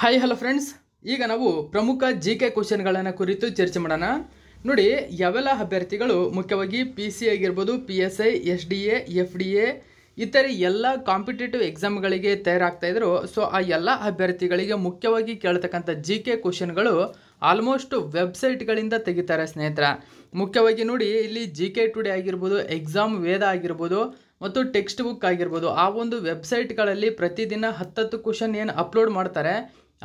hi hello friends ಈಗ ನಾವು ಪ್ರಮುಖ ಜಿ ಕೆ ಕ್ವಶನ್ಗಳನ್ನು ಕುರಿತು ಚರ್ಚೆ ಮಾಡೋಣ ನೋಡಿ ಯಾವೆಲ್ಲ ಅಭ್ಯರ್ಥಿಗಳು ಮುಖ್ಯವಾಗಿ ಪಿ ಸಿ ಆಗಿರ್ಬೋದು P S I S D A F D A ಇತರೆ ಎಲ್ಲ ಕಾಂಪಿಟೇಟಿವ್ ಎಕ್ಸಾಮ್ಗಳಿಗೆ ತಯಾರಾಗ್ತಾ ಇದ್ರು ಸೊ ಆ ಎಲ್ಲ ಅಭ್ಯರ್ಥಿಗಳಿಗೆ ಮುಖ್ಯವಾಗಿ ಕೇಳ್ತಕ್ಕಂಥ ಜಿ ಕೆ ಕ್ವಶನ್ಗಳು ಆಲ್ಮೋಸ್ಟ್ ವೆಬ್ಸೈಟ್ಗಳಿಂದ ತೆಗಿತಾರೆ ಸ್ನೇಹಿತರ ಮುಖ್ಯವಾಗಿ ನೋಡಿ ಇಲ್ಲಿ ಜಿ ಕೆ ಟುಡೇ ಆಗಿರ್ಬೋದು ಎಕ್ಸಾಮ್ ವೇದ ಆಗಿರ್ಬೋದು ಮತ್ತು ಟೆಕ್ಸ್ಟ್ ಬುಕ್ ಆಗಿರ್ಬೋದು ಆ ಒಂದು ವೆಬ್ಸೈಟ್ಗಳಲ್ಲಿ ಪ್ರತಿದಿನ ಹತ್ತತ್ತು ಕ್ವಶನ್ ಏನು ಅಪ್ಲೋಡ್ ಮಾಡ್ತಾರೆ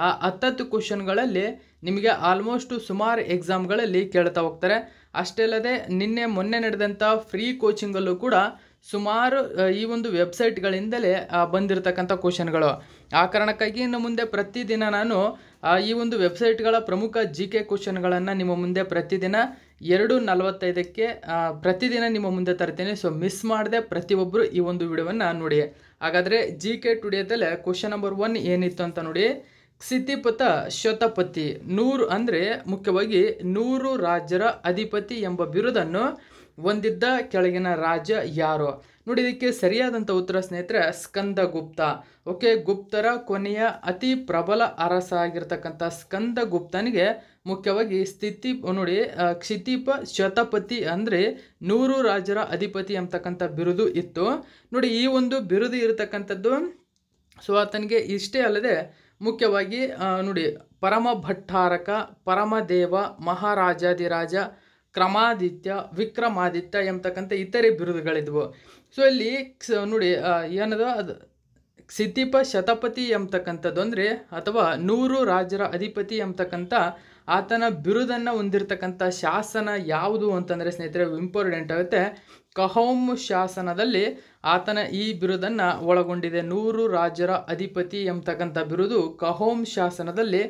ಆ ಹತ್ತತ್ತು ಕ್ವಶನ್ಗಳಲ್ಲಿ ನಿಮಗೆ ಆಲ್ಮೋಸ್ಟು ಸುಮಾರು ಎಕ್ಸಾಮ್ಗಳಲ್ಲಿ ಕೇಳ್ತಾ ಹೋಗ್ತಾರೆ ಅಷ್ಟೇ ಅಲ್ಲದೆ ನಿನ್ನೆ ಮೊನ್ನೆ ನಡೆದಂಥ ಫ್ರೀ ಕೋಚಿಂಗಲ್ಲೂ ಕೂಡ ಸುಮಾರು ಈ ಒಂದು ವೆಬ್ಸೈಟ್ಗಳಿಂದಲೇ ಬಂದಿರತಕ್ಕಂಥ ಕ್ವಶನ್ಗಳು ಆ ಕಾರಣಕ್ಕಾಗಿ ಇನ್ನು ಮುಂದೆ ಪ್ರತಿದಿನ ನಾನು ಈ ಒಂದು ವೆಬ್ಸೈಟ್ಗಳ ಪ್ರಮುಖ ಜಿ ಕೆ ಕ್ವಶನ್ಗಳನ್ನು ನಿಮ್ಮ ಮುಂದೆ ಪ್ರತಿದಿನ ಎರಡು ನಲವತ್ತೈದಕ್ಕೆ ಪ್ರತಿದಿನ ನಿಮ್ಮ ಮುಂದೆ ತರ್ತೀನಿ ಸೊ ಮಿಸ್ ಮಾಡದೆ ಪ್ರತಿಯೊಬ್ಬರು ಈ ಒಂದು ವಿಡಿಯೋವನ್ನು ನೋಡಿ ಹಾಗಾದರೆ ಜಿ ಕೆ ಟುಡೇದಲ್ಲೇ ಕ್ವಶನ್ ನಂಬರ್ ಒನ್ ಏನಿತ್ತು ಅಂತ ನೋಡಿ ಸಿದ್ಧಿಪಥ ಶತಪತಿ ನೂರು ಅಂದರೆ ಮುಖ್ಯವಾಗಿ ನೂರು ರಾಜರ ಅಧಿಪತಿ ಎಂಬ ಬಿರುದನ್ನು ಹೊಂದಿದ್ದ ಕೆಳಗಿನ ರಾಜ ಯಾರು ನೋಡಿ ಇದಕ್ಕೆ ಸರಿಯಾದಂಥ ಉತ್ತರ ಸ್ನೇಹಿತರೆ ಸ್ಕಂದ ಓಕೆ ಗುಪ್ತರ ಕೊನೆಯ ಅತಿ ಪ್ರಬಲ ಅರಸ ಆಗಿರ್ತಕ್ಕಂಥ ಸ್ಕಂದ ಗುಪ್ತನಿಗೆ ಮುಖ್ಯವಾಗಿ ಸ್ಥಿತಿ ನೋಡಿ ಕ್ಷಿತಿಪ ಶತಪತಿ ಅಂದರೆ ನೂರು ರಾಜರ ಅಧಿಪತಿ ಅಂತಕ್ಕಂಥ ಬಿರುದು ಇತ್ತು ನೋಡಿ ಈ ಒಂದು ಬಿರುದು ಇರತಕ್ಕಂಥದ್ದು ಸೊ ಆತನಿಗೆ ಇಷ್ಟೇ ಅಲ್ಲದೆ ಮುಖ್ಯವಾಗಿ ನೋಡಿ ಪರಮ ಭಟ್ಟಾರಕ ಪರಮದೇವ ಮಹಾರಾಜಾದಿರಾಜ ಕ್ರಮಾದಿತ್ಯ ವಿಕ್ರಮಾದಿತ್ಯ ಎಂಬತಕ್ಕಂಥ ಇತರೆ ಬಿರುದುಗಳಿದ್ವು ಸೊ ಇಲ್ಲಿ ನೋಡಿ ಏನದ ಅದು ಕ್ಷಿತಿಪ ಶತಪತಿ ಎಂಬತಕ್ಕಂಥದ್ದು ಅಂದರೆ ಅಥವಾ ನೂರು ರಾಜರ ಅಧಿಪತಿ ಎಂಬತಕ್ಕಂಥ ಆತನ ಬಿರುದನ್ನು ಹೊಂದಿರತಕ್ಕಂಥ ಶಾಸನ ಯಾವುದು ಅಂತಂದರೆ ಸ್ನೇಹಿತರೆ ಇಂಪಾರ್ಟೆಂಟ್ ಆಗುತ್ತೆ ಕಹೋಮ್ ಶಾಸನದಲ್ಲಿ ಆತನ ಈ ಬಿರುದನ್ನು ಒಳಗೊಂಡಿದೆ ನೂರು ರಾಜರ ಅಧಿಪತಿ ಎಂಬತಕ್ಕಂಥ ಬಿರುದು ಕಹೋಮ್ ಶಾಸನದಲ್ಲಿ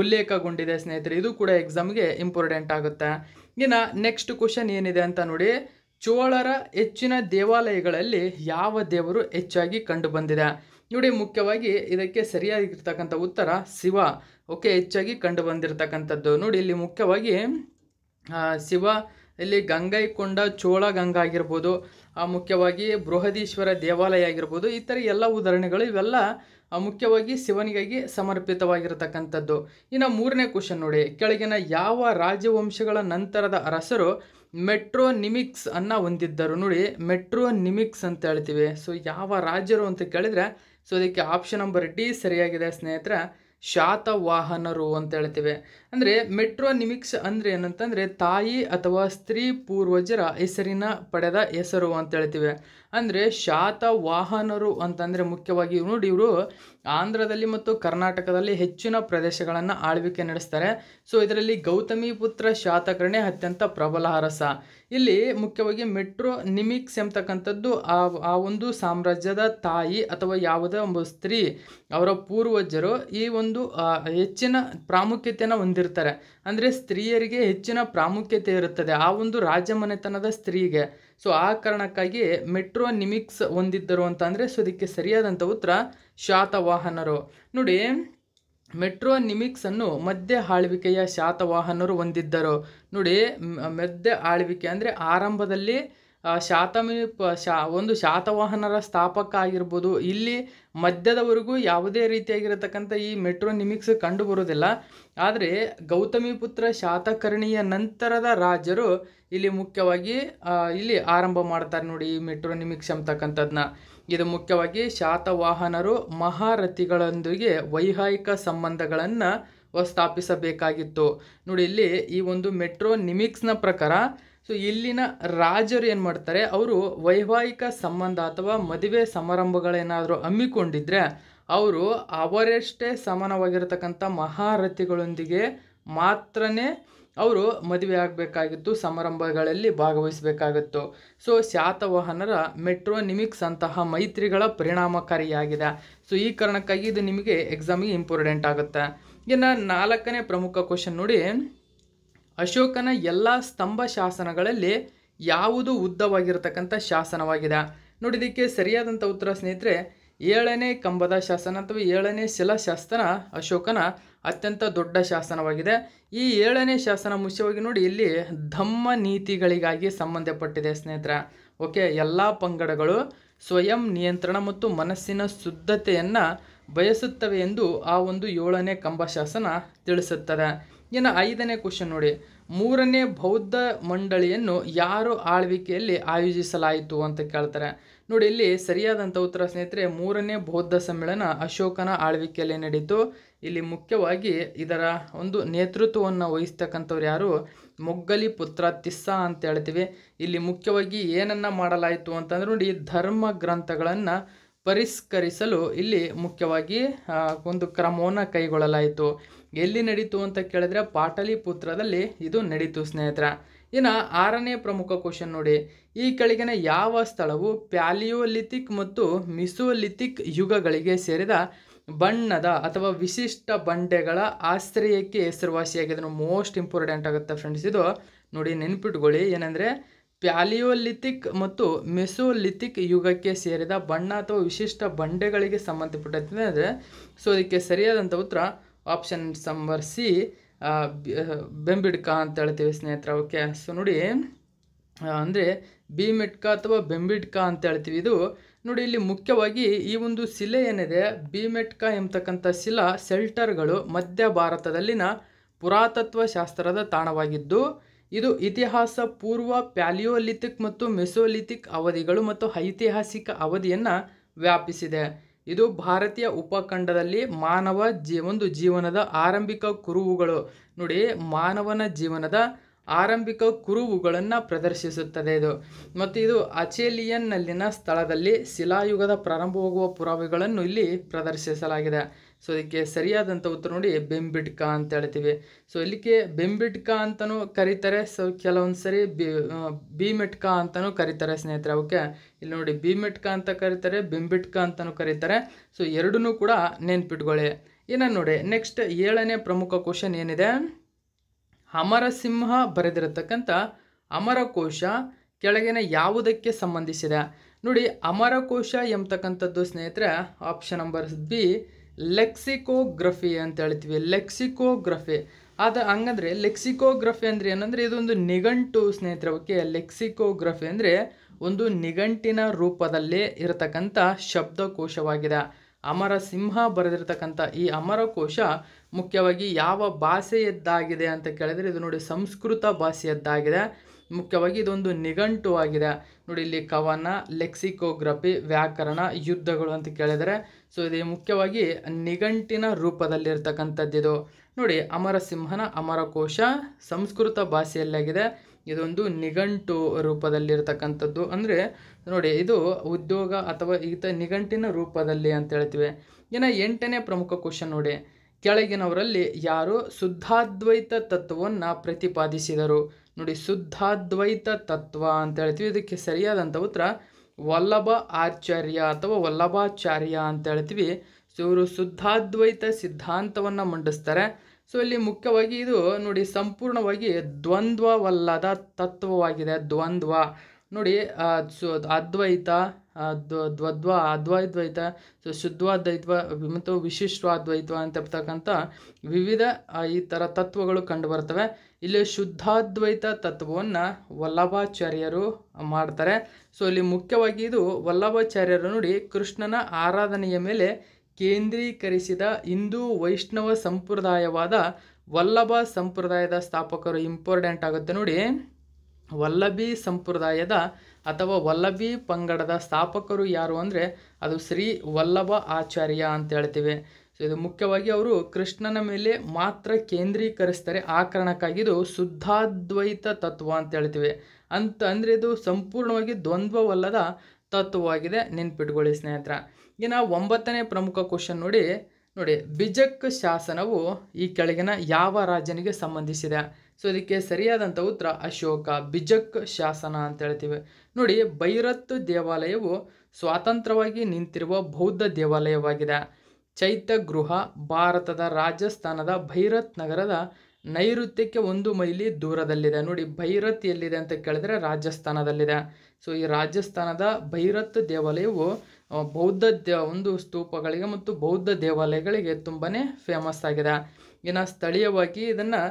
ಉಲ್ಲೇಖಗೊಂಡಿದೆ ಸ್ನೇಹಿತರೆ ಇದು ಕೂಡ ಎಕ್ಸಾಮ್ಗೆ ಇಂಪಾರ್ಟೆಂಟ್ ಆಗುತ್ತೆ ಇನ್ನು ನೆಕ್ಸ್ಟ್ ಕ್ವಶನ್ ಏನಿದೆ ಅಂತ ನೋಡಿ ಚೋಳರ ಹೆಚ್ಚಿನ ದೇವಾಲಯಗಳಲ್ಲಿ ಯಾವ ದೇವರು ಹೆಚ್ಚಾಗಿ ಕಂಡುಬಂದಿದೆ ನೋಡಿ ಮುಖ್ಯವಾಗಿ ಇದಕ್ಕೆ ಸರಿಯಾಗಿರ್ತಕ್ಕಂಥ ಉತ್ತರ ಶಿವ ಓಕೆ ಹೆಚ್ಚಾಗಿ ಕಂಡು ಬಂದಿರತಕ್ಕಂಥದ್ದು ನೋಡಿ ಇಲ್ಲಿ ಮುಖ್ಯವಾಗಿ ಶಿವ ಇಲ್ಲಿ ಗಂಗೈಕೊಂಡ ಚೋಳ ಗಂಗಾ ಆಗಿರ್ಬೋದು ಮುಖ್ಯವಾಗಿ ಬೃಹದೀಶ್ವರ ದೇವಾಲಯ ಆಗಿರ್ಬೋದು ಈ ಥರ ಎಲ್ಲ ಉದಾಹರಣೆಗಳು ಇವೆಲ್ಲ ಮುಖ್ಯವಾಗಿ ಶಿವನಿಗಾಗಿ ಸಮರ್ಪಿತವಾಗಿರತಕ್ಕಂಥದ್ದು ಇನ್ನು ಮೂರನೇ ಕ್ವಶನ್ ನೋಡಿ ಕೆಳಗಿನ ಯಾವ ರಾಜವಂಶಗಳ ನಂತರದ ಅರಸರು ಮೆಟ್ರೋನಿಮಿಕ್ಸ್ ಅನ್ನ ಹೊಂದಿದ್ದರು ನೋಡಿ ಮೆಟ್ರೋನಿಮಿಕ್ಸ್ ಅಂತ ಹೇಳ್ತೀವಿ ಸೊ ಯಾವ ರಾಜ್ಯರು ಅಂತ ಕೇಳಿದ್ರೆ ಸೊ ಅದಕ್ಕೆ ಆಪ್ಷನ್ ನಂಬರ್ ಡಿ ಸರಿಯಾಗಿದೆ ಸ್ನೇಹಿತರೆ ಶಾತವಾಹನರು ಅಂತ ಹೇಳ್ತೇವೆ ಅಂದರೆ ಮೆಟ್ರೋನಿಮಿಕ್ಸ್ ಅಂದರೆ ಏನಂತಂದರೆ ತಾಯಿ ಅಥವಾ ಸ್ತ್ರೀ ಪೂರ್ವಜರ ಹೆಸರಿನ ಪಡೆದ ಹೆಸರು ಅಂತ ಹೇಳ್ತೀವಿ ಅಂದರೆ ಶಾತವಾಹನರು ಅಂತಂದರೆ ಮುಖ್ಯವಾಗಿ ನೋಡಿ ಇವರು ಆಂಧ್ರದಲ್ಲಿ ಮತ್ತು ಕರ್ನಾಟಕದಲ್ಲಿ ಹೆಚ್ಚಿನ ಪ್ರದೇಶಗಳನ್ನು ಆಳ್ವಿಕೆ ನಡೆಸ್ತಾರೆ ಸೊ ಇದರಲ್ಲಿ ಗೌತಮಿ ಪುತ್ರ ಶಾತಕರ್ಣೆ ಅತ್ಯಂತ ಪ್ರಬಲ ಹರಸ ಇಲ್ಲಿ ಮುಖ್ಯವಾಗಿ ಮೆಟ್ರೋ ನಿಮಿಕ್ಸ್ ಎಂಬತಕ್ಕಂಥದ್ದು ಆ ಆ ಒಂದು ಸಾಮ್ರಾಜ್ಯದ ತಾಯಿ ಅಥವಾ ಯಾವುದೇ ಒಬ್ಬ ಸ್ತ್ರೀ ಅವರ ಪೂರ್ವಜರು ಈ ಒಂದು ಹೆಚ್ಚಿನ ಪ್ರಾಮುಖ್ಯತೆಯನ್ನು ಹೊಂದಿರ್ತಾರೆ ಅಂದರೆ ಸ್ತ್ರೀಯರಿಗೆ ಹೆಚ್ಚಿನ ಪ್ರಾಮುಖ್ಯತೆ ಇರುತ್ತದೆ ಆ ಒಂದು ರಾಜಮನೆತನದ ಸ್ತ್ರೀಗೆ ಸೊ ಆ ಕಾರಣಕ್ಕಾಗಿ ಮೆಟ್ರೋ ನಿಮಿಕ್ಸ್ ಹೊಂದಿದ್ದರು ಅಂತ ಅಂದರೆ ಸೊ ಅದಕ್ಕೆ ಸರಿಯಾದಂಥ ಉತ್ತರ ಶಾತವಾಹನರು ನೋಡಿ ಮೆಟ್ರೋ ನಿಮಿಕ್ಸನ್ನು ಮಧ್ಯ ಆಳ್ವಿಕೆಯ ಶಾತವಾಹನರು ಹೊಂದಿದ್ದರು ನೋಡಿ ಮಧ್ಯ ಆಳ್ವಿಕೆ ಅಂದರೆ ಆರಂಭದಲ್ಲಿ ಶಾತಮಿ ಶಾ ಒಂದು ಶಾತವಾಹನರ ಸ್ಥಾಪಕ ಆಗಿರ್ಬೋದು ಇಲ್ಲಿ ಮಧ್ಯದವರೆಗೂ ಯಾವುದೇ ರೀತಿಯಾಗಿರತಕ್ಕಂಥ ಈ ಮೆಟ್ರೋನಿಮಿಕ್ಸ್ ಕಂಡು ಬರುವುದಿಲ್ಲ ಆದರೆ ಗೌತಮಿ ಪುತ್ರ ಶಾತಕರ್ಣಿಯ ನಂತರದ ರಾಜರು ಇಲ್ಲಿ ಮುಖ್ಯವಾಗಿ ಇಲ್ಲಿ ಆರಂಭ ಮಾಡ್ತಾರೆ ನೋಡಿ ಈ ಮೆಟ್ರೋ ನಿಮಿಕ್ಸ್ ಅಂತಕ್ಕಂಥದ್ದನ್ನ ಇದು ಮುಖ್ಯವಾಗಿ ಶಾತವಾಹನರು ಮಹಾರಥಿಗಳೊಂದಿಗೆ ವೈವಾಹಿಕ ಸಂಬಂಧಗಳನ್ನು ಸ್ಥಾಪಿಸಬೇಕಾಗಿತ್ತು ನೋಡಿ ಇಲ್ಲಿ ಈ ಒಂದು ಮೆಟ್ರೋ ನಿಮಿಕ್ಸ್ನ ಪ್ರಕಾರ ಸೊ ಇಲ್ಲಿನ ರಾಜರು ಏನು ಮಾಡ್ತಾರೆ ಅವರು ವೈವಾಹಿಕ ಸಂಬಂಧ ಅಥವಾ ಮದುವೆ ಸಮಾರಂಭಗಳೇನಾದರೂ ಹಮ್ಮಿಕೊಂಡಿದ್ರೆ ಅವರು ಅವರಷ್ಟೇ ಸಮಾನವಾಗಿರತಕ್ಕಂಥ ಮಹಾರಥಿಗಳೊಂದಿಗೆ ಮಾತ್ರನೇ ಅವರು ಮದುವೆ ಆಗಬೇಕಾಗಿತ್ತು ಸಮಾರಂಭಗಳಲ್ಲಿ ಭಾಗವಹಿಸಬೇಕಾಗಿತ್ತು ಸೊ ಶಾತವಾಹನರ ನಿಮಿಕ್ಸ್ ಅಂತಹ ಮೈತ್ರಿಗಳ ಪರಿಣಾಮಕಾರಿಯಾಗಿದೆ ಸೊ ಈ ಕಾರಣಕ್ಕಾಗಿ ಇದು ನಿಮಗೆ ಎಕ್ಸಾಮಿಗೆ ಇಂಪಾರ್ಟೆಂಟ್ ಆಗುತ್ತೆ ಇನ್ನು ನಾಲ್ಕನೇ ಪ್ರಮುಖ ಕ್ವಶನ್ ನೋಡಿ ಅಶೋಕನ ಎಲ್ಲ ಸ್ತಂಭ ಶಾಸನಗಳಲ್ಲಿ ಯಾವುದು ಉದ್ದವಾಗಿರತಕ್ಕಂಥ ಶಾಸನವಾಗಿದೆ ನೋಡಿದಕ್ಕೆ ಸರಿಯಾದಂಥ ಉತ್ತರ ಸ್ನೇಹಿತರೆ ಏಳನೇ ಕಂಬದ ಶಾಸನ ಅಥವಾ ಏಳನೇ ಶಿಲಾಶಾಸನ ಅಶೋಕನ ಅತ್ಯಂತ ದೊಡ್ಡ ಶಾಸನವಾಗಿದೆ ಈ ಏಳನೇ ಶಾಸನ ಮುಖ್ಯವಾಗಿ ನೋಡಿ ಇಲ್ಲಿ ಧಮ್ಮ ನೀತಿಗಳಿಗಾಗಿ ಸಂಬಂಧಪಟ್ಟಿದೆ ಸ್ನೇಹಿತರೆ ಓಕೆ ಎಲ್ಲ ಪಂಗಡಗಳು ಸ್ವಯಂ ನಿಯಂತ್ರಣ ಮತ್ತು ಮನಸ್ಸಿನ ಶುದ್ಧತೆಯನ್ನು ಬಯಸುತ್ತವೆ ಎಂದು ಆ ಒಂದು ಏಳನೇ ಕಂಬ ಶಾಸನ ತಿಳಿಸುತ್ತದೆ ಇನ್ನು ಐದನೇ ಕ್ವಶನ್ ನೋಡಿ ಮೂರನೇ ಬೌದ್ಧ ಮಂಡಳಿಯನ್ನು ಯಾರು ಆಳ್ವಿಕೆಯಲ್ಲಿ ಆಯೋಜಿಸಲಾಯಿತು ಅಂತ ಕೇಳ್ತಾರೆ ನೋಡಿ ಇಲ್ಲಿ ಸರಿಯಾದಂಥ ಉತ್ತರ ಸ್ನೇಹಿತರೆ ಮೂರನೇ ಬೌದ್ಧ ಸಮ್ಮೇಳನ ಅಶೋಕನ ಆಳ್ವಿಕೆಯಲ್ಲಿ ನಡೀತು ಇಲ್ಲಿ ಮುಖ್ಯವಾಗಿ ಇದರ ಒಂದು ನೇತೃತ್ವವನ್ನು ವಹಿಸ್ತಕ್ಕಂಥವ್ರು ಯಾರು ಮೊಗ್ಗಲಿ ಪುತ್ರ ತಿಸ್ಸ ಅಂತ ಹೇಳ್ತೀವಿ ಇಲ್ಲಿ ಮುಖ್ಯವಾಗಿ ಏನನ್ನು ಮಾಡಲಾಯಿತು ಅಂತಂದ್ರೆ ನೋಡಿ ಧರ್ಮ ಗ್ರಂಥಗಳನ್ನು ಪರಿಷ್ಕರಿಸಲು ಇಲ್ಲಿ ಮುಖ್ಯವಾಗಿ ಒಂದು ಕ್ರಮವನ್ನು ಕೈಗೊಳ್ಳಲಾಯಿತು ಎಲ್ಲಿ ನಡೀತು ಅಂತ ಕೇಳಿದ್ರೆ ಪಾಟಲಿಪುತ್ರದಲ್ಲಿ ಇದು ನಡೀತು ಸ್ನೇಹಿತರ ಇನ್ನು ಆರನೇ ಪ್ರಮುಖ ಕ್ವಶನ್ ನೋಡಿ ಈ ಕೆಳಗಿನ ಯಾವ ಸ್ಥಳವು ಪ್ಯಾಲಿಯೋಲಿಥಿಕ್ ಮತ್ತು ಮಿಸೋಲಿಥಿಕ್ ಯುಗಗಳಿಗೆ ಸೇರಿದ ಬಣ್ಣದ ಅಥವಾ ವಿಶಿಷ್ಟ ಬಂಡೆಗಳ ಆಶ್ರಯಕ್ಕೆ ಹೆಸರುವಾಸಿಯಾಗಿದೆ ಮೋಸ್ಟ್ ಇಂಪಾರ್ಟೆಂಟ್ ಆಗುತ್ತೆ ಫ್ರೆಂಡ್ಸ್ ಇದು ನೋಡಿ ನೆನ್ಪಿಟ್ಕೊಳ್ಳಿ ಏನಂದರೆ ಪ್ಯಾಲಿಯೋಲಿಥಿಕ್ ಮತ್ತು ಮೆಸೋಲಿಥಿಕ್ ಯುಗಕ್ಕೆ ಸೇರಿದ ಬಣ್ಣ ಅಥವಾ ವಿಶಿಷ್ಟ ಬಂಡೆಗಳಿಗೆ ಸಂಬಂಧಪಟ್ಟಂತೆ ಅಂದರೆ ಸೊ ಇದಕ್ಕೆ ಸರಿಯಾದಂಥ ಉತ್ತರ ಆಪ್ಷನ್ ನಂಬರ್ ಸಿ ಬೆಂಬಿಡ್ಕ ಅಂತ ಹೇಳ್ತೀವಿ ಸ್ನೇಹಿತರ ಓಕೆ ಸೊ ನೋಡಿ ಅಂದರೆ ಭೀಮಿಟ್ಕ ಅಥವಾ ಬೆಂಬಿಡ್ಕ ಅಂತ ಹೇಳ್ತೀವಿ ಇದು ನೋಡಿ ಇಲ್ಲಿ ಮುಖ್ಯವಾಗಿ ಈ ಒಂದು ಶಿಲೆ ಏನಿದೆ ಭೀಮೆಟ್ಕ ಎಂಬತಕ್ಕಂಥ ಶಿಲಾ ಸೆಲ್ಟರ್ಗಳು ಮಧ್ಯ ಭಾರತದಲ್ಲಿನ ಪುರಾತತ್ವ ಶಾಸ್ತ್ರದ ತಾಣವಾಗಿದ್ದು ಇದು ಇತಿಹಾಸ ಪೂರ್ವ ಪ್ಯಾಲಿಯೋಲಿಥಿಕ್ ಮತ್ತು ಮೆಸೋಲಿಥಿಕ್ ಅವಧಿಗಳು ಮತ್ತು ಐತಿಹಾಸಿಕ ಅವಧಿಯನ್ನು ವ್ಯಾಪಿಸಿದೆ ಇದು ಭಾರತೀಯ ಉಪಖಂಡದಲ್ಲಿ ಮಾನವ ಜೀ ಒಂದು ಜೀವನದ ಆರಂಭಿಕ ಕುರುವುಗಳು ನೋಡಿ ಮಾನವನ ಜೀವನದ ಆರಂಭಿಕ ಕುರುವುಗಳನ್ನು ಪ್ರದರ್ಶಿಸುತ್ತದೆ ಇದು ಮತ್ತು ಇದು ಅಚೇಲಿಯನ್ನಲ್ಲಿನ ಸ್ಥಳದಲ್ಲಿ ಶಿಲಾಯುಗದ ಪ್ರಾರಂಭವಾಗುವ ಪುರಾವೆಗಳನ್ನು ಇಲ್ಲಿ ಪ್ರದರ್ಶಿಸಲಾಗಿದೆ ಸೊ ಇದಕ್ಕೆ ಸರಿಯಾದಂಥ ಉತ್ತರ ನೋಡಿ ಬೆಂಬಿಟ್ಕ ಅಂತ ಹೇಳ್ತೀವಿ ಸೊ ಇಲ್ಲಿಗೆ ಬೆಂಬಿಟ್ಕ ಅಂತಲೂ ಕರೀತಾರೆ ಸೊ ಕೆಲವೊಂದು ಸರಿ ಬಿ ಬೀಮೆಟ್ಕ ಅಂತಲೂ ಕರೀತಾರೆ ಸ್ನೇಹಿತರೆ ಓಕೆ ಇಲ್ಲಿ ನೋಡಿ ಬಿಮೆಟ್ಕ ಅಂತ ಕರೀತಾರೆ ಬೆಂಬಿಟ್ಕ ಅಂತಲೂ ಕರೀತಾರೆ ಸೊ ಎರಡೂ ಕೂಡ ನೆನ್ಪಿಟ್ಕೊಳ್ಳಿ ಇನ್ನು ನೋಡಿ ನೆಕ್ಸ್ಟ್ ಏಳನೇ ಪ್ರಮುಖ ಕ್ವಶನ್ ಏನಿದೆ ಅಮರಸಿಂಹ ಬರೆದಿರತಕ್ಕಂಥ ಅಮರಕೋಶ ಕೆಳಗಿನ ಯಾವುದಕ್ಕೆ ಸಂಬಂಧಿಸಿದೆ ನೋಡಿ ಅಮರಕೋಶ ಎಂಬತಕ್ಕಂಥದ್ದು ಸ್ನೇಹಿತರೆ ಆಪ್ಷನ್ ನಂಬರ್ ಬಿ ಲೆಕ್ಸಿಕೋಗ್ರಫಿ ಅಂತ ಹೇಳ್ತೀವಿ ಲೆಕ್ಸಿಕೋಗ್ರಫಿ ಅದ ಹಂಗಂದ್ರೆ ಲೆಕ್ಸಿಕೋಗ್ರಫಿ ಅಂದರೆ ಏನಂದರೆ ಇದೊಂದು ನಿಘಂಟು ಸ್ನೇಹಿತರ ಓಕೆ ಲೆಕ್ಸಿಕೋಗ್ರಫಿ ಅಂದರೆ ಒಂದು ನಿಘಂಟಿನ ರೂಪದಲ್ಲಿ ಇರತಕ್ಕಂಥ ಶಬ್ದಕೋಶವಾಗಿದೆ ಅಮರ ಸಿಂಹ ಬರೆದಿರತಕ್ಕಂಥ ಈ ಅಮರಕೋಶ ಮುಖ್ಯವಾಗಿ ಯಾವ ಭಾಷೆಯದ್ದಾಗಿದೆ ಅಂತ ಕೇಳಿದರೆ ಇದು ನೋಡಿ ಸಂಸ್ಕೃತ ಭಾಷೆಯದ್ದಾಗಿದೆ ಮುಖ್ಯವಾಗಿ ಇದೊಂದು ನಿಘಂಟು ಆಗಿದೆ ನೋಡಿ ಇಲ್ಲಿ ಕವನ ಲೆಕ್ಸಿಕೋಗ್ರಫಿ ವ್ಯಾಕರಣ ಯುದ್ಧಗಳು ಅಂತ ಕೇಳಿದರೆ ಸೊ ಇದು ಮುಖ್ಯವಾಗಿ ನಿಘಂಟಿನ ರೂಪದಲ್ಲಿರ್ತಕ್ಕಂಥದ್ದಿದು ನೋಡಿ ಅಮರಸಿಂಹನ ಅಮರಕೋಶ ಸಂಸ್ಕೃತ ಭಾಷೆಯಲ್ಲಾಗಿದೆ ಇದೊಂದು ನಿಘಂಟು ರೂಪದಲ್ಲಿರ್ತಕ್ಕಂಥದ್ದು ಅಂದರೆ ನೋಡಿ ಇದು ಉದ್ಯೋಗ ಅಥವಾ ಈತ ನಿಘಂಟಿನ ರೂಪದಲ್ಲಿ ಅಂತ ಹೇಳ್ತೀವಿ ಇನ್ನು ಎಂಟನೇ ಪ್ರಮುಖ ಕ್ವಶನ್ ನೋಡಿ ಕೆಳಗಿನವರಲ್ಲಿ ಯಾರು ಶುದ್ಧಾದ್ವೈತ ತತ್ವವನ್ನು ಪ್ರತಿಪಾದಿಸಿದರು ನೋಡಿ ಶುದ್ಧಾದ್ವೈತ ತತ್ವ ಅಂತ ಹೇಳ್ತೀವಿ ಇದಕ್ಕೆ ಸರಿಯಾದಂಥ ಉತ್ತರ ವಲ್ಲಭ ಆಚಾರ್ಯ ಅಥವಾ ವಲ್ಲಭಾಚಾರ್ಯ ಅಂತ ಹೇಳ್ತೀವಿ ಸೊ ಇವರು ಶುದ್ಧಾದ್ವೈತ ಸಿದ್ಧಾಂತವನ್ನು ಮಂಡಿಸ್ತಾರೆ ಸೊ ಇಲ್ಲಿ ಮುಖ್ಯವಾಗಿ ಇದು ನೋಡಿ ಸಂಪೂರ್ಣವಾಗಿ ದ್ವಂದ್ವವಲ್ಲದ ತತ್ವವಾಗಿದೆ ದ್ವಂದ್ವ ನೋಡಿ ಸೊ ಅದ್ವೈತ ದ್ವದ್ವ ಅದ್ವೈದ್ವೈತ ಸೊ ಶುದ್ಧಾದ್ವೈತ್ವ ಮತ್ತು ವಿಶಿಷ್ಟವಾದ್ವೈತ್ವ ಅಂತ ಹೇಳ್ತಕ್ಕಂಥ ವಿವಿಧ ಈ ಥರ ತತ್ವಗಳು ಕಂಡುಬರ್ತವೆ ಇಲ್ಲಿ ಶುದ್ಧಾದ್ವೈತ ತತ್ವವನ್ನು ವಲ್ಲಭಾಚಾರ್ಯರು ಮಾಡ್ತಾರೆ ಸೊ ಇಲ್ಲಿ ಮುಖ್ಯವಾಗಿ ಇದು ವಲ್ಲಭಾಚಾರ್ಯರು ನೋಡಿ ಕೃಷ್ಣನ ಆರಾಧನೆಯ ಮೇಲೆ ಕೇಂದ್ರೀಕರಿಸಿದ ಹಿಂದೂ ವೈಷ್ಣವ ಸಂಪ್ರದಾಯವಾದ ವಲ್ಲಭ ಸಂಪ್ರದಾಯದ ಸ್ಥಾಪಕರು ಇಂಪಾರ್ಟೆಂಟ್ ಆಗುತ್ತೆ ನೋಡಿ ವಲ್ಲಭಿ ಸಂಪ್ರದಾಯದ ಅಥವಾ ವಲ್ಲಭಿ ಪಂಗಡದ ಸ್ಥಾಪಕರು ಯಾರು ಅಂದರೆ ಅದು ಶ್ರೀ ವಲ್ಲಭ ಆಚಾರ್ಯ ಅಂತ ಹೇಳ್ತೀವಿ ಸೊ ಇದು ಮುಖ್ಯವಾಗಿ ಅವರು ಕೃಷ್ಣನ ಮೇಲೆ ಮಾತ್ರ ಕೇಂದ್ರೀಕರಿಸ್ತಾರೆ ಆ ಕಾರಣಕ್ಕಾಗಿ ಇದು ಶುದ್ಧಾದ್ವೈತ ತತ್ವ ಅಂತ ಹೇಳ್ತೀವಿ ಅಂತ ಅಂದರೆ ಇದು ಸಂಪೂರ್ಣವಾಗಿ ದ್ವಂದ್ವವಲ್ಲದ ತತ್ವವಾಗಿದೆ ನೆನ್ಪಿಟ್ಕೊಳ್ಳಿ ಸ್ನೇಹಿತರ ಇನ್ನು ಒಂಬತ್ತನೇ ಪ್ರಮುಖ ಕ್ವಶನ್ ನೋಡಿ ನೋಡಿ ಬಿಜಕ್ ಶಾಸನವು ಈ ಕೆಳಗಿನ ಯಾವ ರಾಜನಿಗೆ ಸಂಬಂಧಿಸಿದೆ ಸೊ ಇದಕ್ಕೆ ಸರಿಯಾದಂಥ ಉತ್ತರ ಅಶೋಕ ಬಿಜಕ್ ಶಾಸನ ಅಂತ ಹೇಳ್ತೀವಿ ನೋಡಿ ಭೈರತ್ ದೇವಾಲಯವು ಸ್ವತಂತ್ರವಾಗಿ ನಿಂತಿರುವ ಬೌದ್ಧ ದೇವಾಲಯವಾಗಿದೆ ಚೈತ್ಯಗೃಹ ಭಾರತದ ರಾಜಸ್ಥಾನದ ಭೈರತ್ ನಗರದ ನೈಋತ್ಯಕ್ಕೆ ಒಂದು ಮೈಲಿ ದೂರದಲ್ಲಿದೆ ನೋಡಿ ಭೈರತ್ ಎಲ್ಲಿದೆ ಅಂತ ಕೇಳಿದ್ರೆ ರಾಜಸ್ಥಾನದಲ್ಲಿದೆ ಸೊ ಈ ರಾಜಸ್ಥಾನದ ಭೈರತ್ ದೇವಾಲಯವು ಬೌದ್ಧ ದೇ ಒಂದು ಸ್ತೂಪಗಳಿಗೆ ಮತ್ತು ಬೌದ್ಧ ದೇವಾಲಯಗಳಿಗೆ ತುಂಬಾ ಫೇಮಸ್ ಆಗಿದೆ ಇನ್ನು ಸ್ಥಳೀಯವಾಗಿ ಇದನ್ನು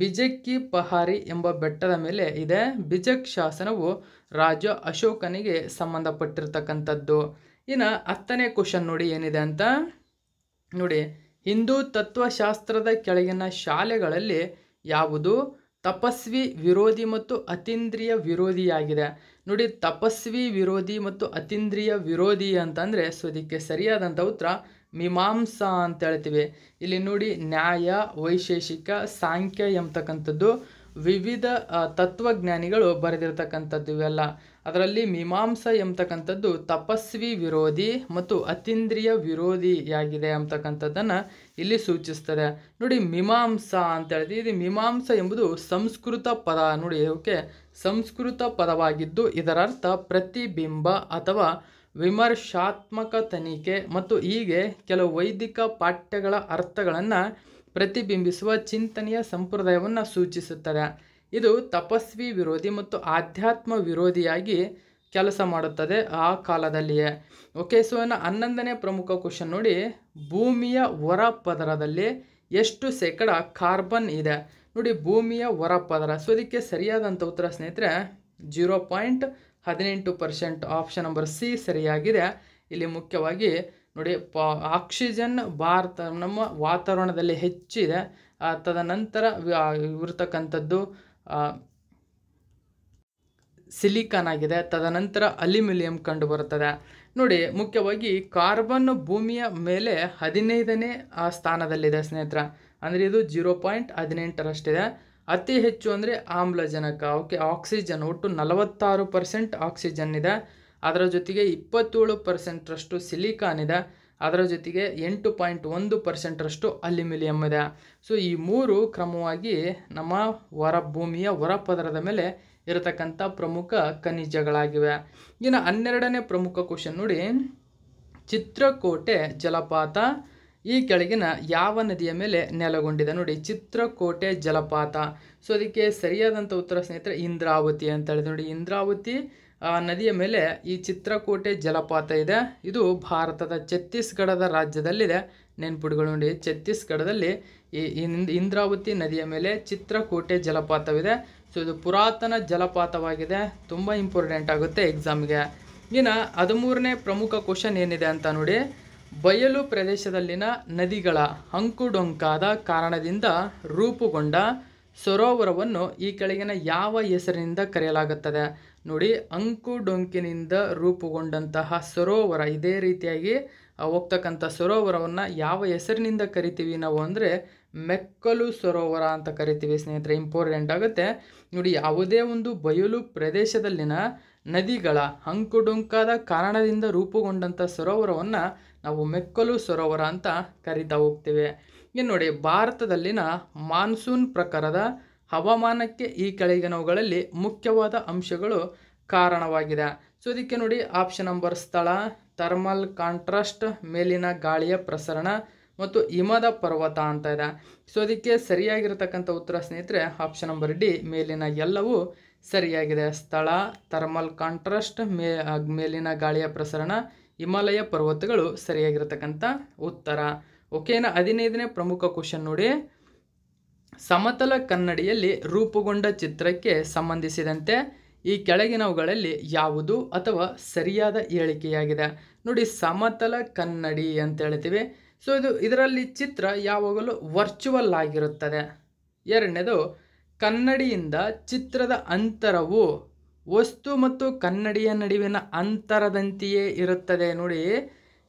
ಬಿಜಕ್ಕಿ ಪಹಾರಿ ಎಂಬ ಬೆಟ್ಟದ ಮೇಲೆ ಇದೆ ಬಿಜಕ್ ಶಾಸನವು ರಾಜ ಅಶೋಕನಿಗೆ ಸಂಬಂಧಪಟ್ಟಿರ್ತಕ್ಕಂಥದ್ದು ಇನ್ನು ಹತ್ತನೇ ಕ್ವಶನ್ ನೋಡಿ ಏನಿದೆ ಅಂತ ನೋಡಿ ಹಿಂದೂ ತತ್ವಶಾಸ್ತ್ರದ ಕೆಳಗಿನ ಶಾಲೆಗಳಲ್ಲಿ ಯಾವುದು ತಪಸ್ವಿ ವಿರೋಧಿ ಮತ್ತು ಅತೀಂದ್ರಿಯ ವಿರೋಧಿಯಾಗಿದೆ ನೋಡಿ ತಪಸ್ವಿ ವಿರೋಧಿ ಮತ್ತು ಅತೀಂದ್ರಿಯ ವಿರೋಧಿ ಅಂತಂದರೆ ಸೊ ಇದಕ್ಕೆ ಸರಿಯಾದಂಥ ಉತ್ತರ ಮೀಮಾಂಸಾ ಅಂತ ಹೇಳ್ತೀವಿ ಇಲ್ಲಿ ನೋಡಿ ನ್ಯಾಯ ವೈಶೇಷಿಕ ಸಾಂಖ್ಯ ಎಂಬತಕ್ಕಂಥದ್ದು ವಿವಿಧ ತತ್ವಜ್ಞಾನಿಗಳು ಬರೆದಿರತಕ್ಕಂಥದ್ದು ಇವೆಲ್ಲ ಅದರಲ್ಲಿ ಮೀಮಾಂಸ ಎಂಬತಕ್ಕಂಥದ್ದು ತಪಸ್ವಿ ವಿರೋಧಿ ಮತ್ತು ಅತೀಂದ್ರಿಯ ವಿರೋಧಿಯಾಗಿದೆ ಅಂತಕ್ಕಂಥದ್ದನ್ನು ಇಲ್ಲಿ ಸೂಚಿಸ್ತದೆ ನೋಡಿ ಮೀಮಾಂಸ ಅಂತ ಹೇಳ್ತೀವಿ ಇದು ಮೀಮಾಂಸ ಎಂಬುದು ಸಂಸ್ಕೃತ ಪದ ನೋಡಿ ಓಕೆ ಸಂಸ್ಕೃತ ಪದವಾಗಿದ್ದು ಇದರರ್ಥ ಪ್ರತಿಬಿಂಬ ಅಥವಾ ವಿಮರ್ಶಾತ್ಮಕ ತನಿಖೆ ಮತ್ತು ಹೀಗೆ ಕೆಲವು ವೈದಿಕ ಪಾಠ್ಯಗಳ ಅರ್ಥಗಳನ್ನು ಪ್ರತಿಬಿಂಬಿಸುವ ಚಿಂತನೆಯ ಸಂಪ್ರದಾಯವನ್ನು ಸೂಚಿಸುತ್ತದೆ ಇದು ತಪಸ್ವಿ ವಿರೋಧಿ ಮತ್ತು ಆಧ್ಯಾತ್ಮ ವಿರೋಧಿಯಾಗಿ ಕೆಲಸ ಮಾಡುತ್ತದೆ ಆ ಕಾಲದಲ್ಲಿಯೇ ಓಕೆ ಸೊ ಇನ್ನು ಹನ್ನೊಂದನೇ ಪ್ರಮುಖ ಕ್ವಶನ್ ನೋಡಿ ಭೂಮಿಯ ಹೊರ ಪದರದಲ್ಲಿ ಎಷ್ಟು ಶೇಕಡ ಕಾರ್ಬನ್ ಇದೆ ನೋಡಿ ಭೂಮಿಯ ಹೊರ ಪದರ ಸೊ ಇದಕ್ಕೆ ಸರಿಯಾದಂಥ ಉತ್ತರ ಸ್ನೇಹಿತರೆ ಜೀರೋ ಪಾಯಿಂಟ್ ಹದಿನೆಂಟು ಪರ್ಸೆಂಟ್ ಆಪ್ಷನ್ ನಂಬರ್ ಸಿ ಸರಿಯಾಗಿದೆ ಇಲ್ಲಿ ಮುಖ್ಯವಾಗಿ ನೋಡಿ ಪ ಆಕ್ಸಿಜನ್ ಭಾರತ ನಮ್ಮ ವಾತಾವರಣದಲ್ಲಿ ಹೆಚ್ಚಿದೆ ತದನಂತರ ಇರತಕ್ಕಂಥದ್ದು ಸಿಲಿಕಾನ್ ಆಗಿದೆ ತದನಂತರ ಅಲ್ಯೂಮಿನಿಯಂ ಕಂಡುಬರುತ್ತದೆ ನೋಡಿ ಮುಖ್ಯವಾಗಿ ಕಾರ್ಬನ್ ಭೂಮಿಯ ಮೇಲೆ ಹದಿನೈದನೇ ಸ್ಥಾನದಲ್ಲಿದೆ ಸ್ನೇಹಿತರ ಅಂದರೆ ಇದು ಜೀರೋ ಪಾಯಿಂಟ್ ಹದಿನೆಂಟರಷ್ಟಿದೆ ಅತಿ ಹೆಚ್ಚು ಅಂದರೆ ಆಮ್ಲಜನಕ ಓಕೆ ಆಕ್ಸಿಜನ್ ಒಟ್ಟು ನಲವತ್ತಾರು ಪರ್ಸೆಂಟ್ ಆಕ್ಸಿಜನ್ ಇದೆ ಅದರ ಜೊತೆಗೆ ಇಪ್ಪತ್ತೇಳು ಪರ್ಸೆಂಟ್ರಷ್ಟು ಸಿಲಿಕಾನ್ ಇದೆ ಅದರ ಜೊತೆಗೆ ಎಂಟು ಪಾಯಿಂಟ್ ಒಂದು ಪರ್ಸೆಂಟ್ರಷ್ಟು ಅಲ್ಯೂಮಿನಿಯಂ ಇದೆ ಸೊ ಈ ಮೂರು ಕ್ರಮವಾಗಿ ನಮ್ಮ ಹೊರ ಭೂಮಿಯ ಹೊರಪದರದ ಮೇಲೆ ಇರತಕ್ಕಂಥ ಪ್ರಮುಖ ಖನಿಜಗಳಾಗಿವೆ ಇನ್ನು ಹನ್ನೆರಡನೇ ಪ್ರಮುಖ ಕ್ವಶನ್ ನೋಡಿ ಚಿತ್ರಕೋಟೆ ಜಲಪಾತ ಈ ಕೆಳಗಿನ ಯಾವ ನದಿಯ ಮೇಲೆ ನೆಲೆಗೊಂಡಿದೆ ನೋಡಿ ಚಿತ್ರಕೋಟೆ ಜಲಪಾತ ಸೊ ಅದಕ್ಕೆ ಸರಿಯಾದಂಥ ಉತ್ತರ ಸ್ನೇಹಿತರೆ ಇಂದ್ರಾವತಿ ಅಂತ ಹೇಳಿದೆ ನೋಡಿ ಇಂದ್ರಾವತಿ ಆ ನದಿಯ ಮೇಲೆ ಈ ಚಿತ್ರಕೋಟೆ ಜಲಪಾತ ಇದೆ ಇದು ಭಾರತದ ಛತ್ತೀಸ್ಗಢದ ರಾಜ್ಯದಲ್ಲಿದೆ ನೆನ್ಪಿಟ್ಗಳು ನೋಡಿ ಛತ್ತೀಸ್ಗಢದಲ್ಲಿ ಈ ಇಂದ್ರಾವತಿ ನದಿಯ ಮೇಲೆ ಚಿತ್ರಕೋಟೆ ಜಲಪಾತವಿದೆ ಸೊ ಇದು ಪುರಾತನ ಜಲಪಾತವಾಗಿದೆ ತುಂಬ ಇಂಪಾರ್ಟೆಂಟ್ ಆಗುತ್ತೆ ಎಕ್ಸಾಮ್ಗೆ ಇನ್ನು ಹದಿಮೂರನೇ ಪ್ರಮುಖ ಕ್ವಶನ್ ಏನಿದೆ ಅಂತ ನೋಡಿ ಬಯಲು ಪ್ರದೇಶದಲ್ಲಿನ ನದಿಗಳ ಅಂಕುಡೊಂಕಾದ ಕಾರಣದಿಂದ ರೂಪುಗೊಂಡ ಸರೋವರವನ್ನು ಈ ಕೆಳಗಿನ ಯಾವ ಹೆಸರಿನಿಂದ ಕರೆಯಲಾಗುತ್ತದೆ ನೋಡಿ ಅಂಕು ಡೊಂಕಿನಿಂದ ರೂಪುಗೊಂಡಂತಹ ಸರೋವರ ಇದೇ ರೀತಿಯಾಗಿ ಹೋಗ್ತಕ್ಕಂಥ ಸರೋವರವನ್ನು ಯಾವ ಹೆಸರಿನಿಂದ ಕರಿತೀವಿ ನಾವು ಅಂದರೆ ಮೆಕ್ಕಲು ಸರೋವರ ಅಂತ ಕರಿತೀವಿ ಸ್ನೇಹಿತರೆ ಇಂಪಾರ್ಟೆಂಟ್ ಆಗುತ್ತೆ ನೋಡಿ ಯಾವುದೇ ಒಂದು ಬಯಲು ಪ್ರದೇಶದಲ್ಲಿನ ನದಿಗಳ ಅಂಕುಡೊಂಕಾದ ಕಾರಣದಿಂದ ರೂಪುಗೊಂಡಂಥ ಸರೋವರವನ್ನು ನಾವು ಮೆಕ್ಕಲು ಸರೋವರ ಅಂತ ಕರಿತಾ ಹೋಗ್ತೇವೆ ಇನ್ನು ನೋಡಿ ಭಾರತದಲ್ಲಿನ ಮಾನ್ಸೂನ್ ಪ್ರಕಾರದ ಹವಾಮಾನಕ್ಕೆ ಈ ಕೆಳಗಿನವುಗಳಲ್ಲಿ ಮುಖ್ಯವಾದ ಅಂಶಗಳು ಕಾರಣವಾಗಿದೆ ಸೊ ಇದಕ್ಕೆ ನೋಡಿ ಆಪ್ಷನ್ ನಂಬರ್ ಸ್ಥಳ ಥರ್ಮಲ್ ಕಾಂಟ್ರಾಸ್ಟ್ ಮೇಲಿನ ಗಾಳಿಯ ಪ್ರಸರಣ ಮತ್ತು ಹಿಮದ ಪರ್ವತ ಅಂತ ಇದೆ ಸೊ ಅದಕ್ಕೆ ಸರಿಯಾಗಿರತಕ್ಕಂಥ ಉತ್ತರ ಸ್ನೇಹಿತರೆ ಆಪ್ಷನ್ ನಂಬರ್ ಡಿ ಮೇಲಿನ ಎಲ್ಲವೂ ಸರಿಯಾಗಿದೆ ಸ್ಥಳ ಥರ್ಮಲ್ ಕಾಂಟ್ರಾಸ್ಟ್ ಮೇ ಮೇಲಿನ ಗಾಳಿಯ ಪ್ರಸರಣ ಹಿಮಾಲಯ ಪರ್ವತಗಳು ಸರಿಯಾಗಿರತಕ್ಕಂಥ ಉತ್ತರ ಓಕೆನಾ ಹದಿನೈದನೇ ಪ್ರಮುಖ ಕ್ವಶನ್ ನೋಡಿ ಸಮತಲ ಕನ್ನಡಿಯಲ್ಲಿ ರೂಪುಗೊಂಡ ಚಿತ್ರಕ್ಕೆ ಸಂಬಂಧಿಸಿದಂತೆ ಈ ಕೆಳಗಿನವುಗಳಲ್ಲಿ ಯಾವುದು ಅಥವಾ ಸರಿಯಾದ ಹೇಳಿಕೆಯಾಗಿದೆ ನೋಡಿ ಸಮತಲ ಕನ್ನಡಿ ಅಂತ ಹೇಳ್ತೀವಿ ಸೊ ಇದು ಇದರಲ್ಲಿ ಚಿತ್ರ ಯಾವಾಗಲೂ ವರ್ಚುವಲ್ ಆಗಿರುತ್ತದೆ ಎರಡನೇದು ಕನ್ನಡಿಯಿಂದ ಚಿತ್ರದ ಅಂತರವು ವಸ್ತು ಮತ್ತು ಕನ್ನಡಿಯ ನಡುವಿನ ಅಂತರದಂತೆಯೇ ಇರುತ್ತದೆ ನೋಡಿ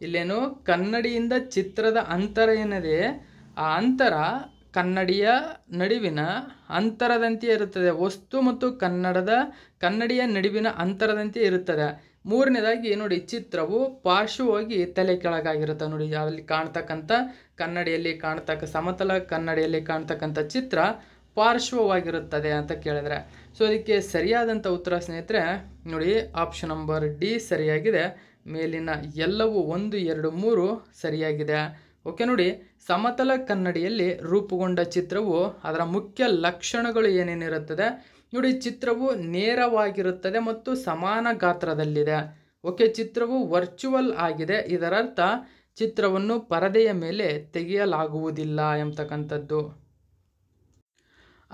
ಇಲ್ಲೇನು ಕನ್ನಡಿಯಿಂದ ಚಿತ್ರದ ಅಂತರ ಏನಿದೆ ಆ ಅಂತರ ಕನ್ನಡಿಯ ನಡುವಿನ ಅಂತರದಂತೆ ಇರುತ್ತದೆ ವಸ್ತು ಮತ್ತು ಕನ್ನಡದ ಕನ್ನಡಿಯ ನಡುವಿನ ಅಂತರದಂತೆ ಇರುತ್ತದೆ ಮೂರನೇದಾಗಿ ನೋಡಿ ಚಿತ್ರವು ಪಾರ್ಶ್ವವಾಗಿ ತಲೆ ಕೆಳಗಾಗಿರುತ್ತೆ ನೋಡಿ ಅಲ್ಲಿ ಕಾಣ್ತಕ್ಕಂಥ ಕನ್ನಡಿಯಲ್ಲಿ ಕಾಣ್ತಕ್ಕ ಸಮತಲ ಕನ್ನಡಿಯಲ್ಲಿ ಕಾಣ್ತಕ್ಕಂಥ ಚಿತ್ರ ಪಾರ್ಶ್ವವಾಗಿರುತ್ತದೆ ಅಂತ ಕೇಳಿದ್ರೆ ಸೊ ಅದಕ್ಕೆ ಸರಿಯಾದಂಥ ಉತ್ತರ ಸ್ನೇಹಿತರೆ ನೋಡಿ ಆಪ್ಷನ್ ನಂಬರ್ ಡಿ ಸರಿಯಾಗಿದೆ ಮೇಲಿನ ಎಲ್ಲವೂ ಒಂದು ಎರಡು ಮೂರು ಸರಿಯಾಗಿದೆ ಓಕೆ ನೋಡಿ ಸಮತಲ ಕನ್ನಡಿಯಲ್ಲಿ ರೂಪುಗೊಂಡ ಚಿತ್ರವು ಅದರ ಮುಖ್ಯ ಲಕ್ಷಣಗಳು ಏನೇನಿರುತ್ತದೆ ನೋಡಿ ಚಿತ್ರವು ನೇರವಾಗಿರುತ್ತದೆ ಮತ್ತು ಸಮಾನ ಗಾತ್ರದಲ್ಲಿದೆ ಓಕೆ ಚಿತ್ರವು ವರ್ಚುವಲ್ ಆಗಿದೆ ಇದರರ್ಥ ಚಿತ್ರವನ್ನು ಪರದೆಯ ಮೇಲೆ ತೆಗೆಯಲಾಗುವುದಿಲ್ಲ ಎಂಬತಕ್ಕಂಥದ್ದು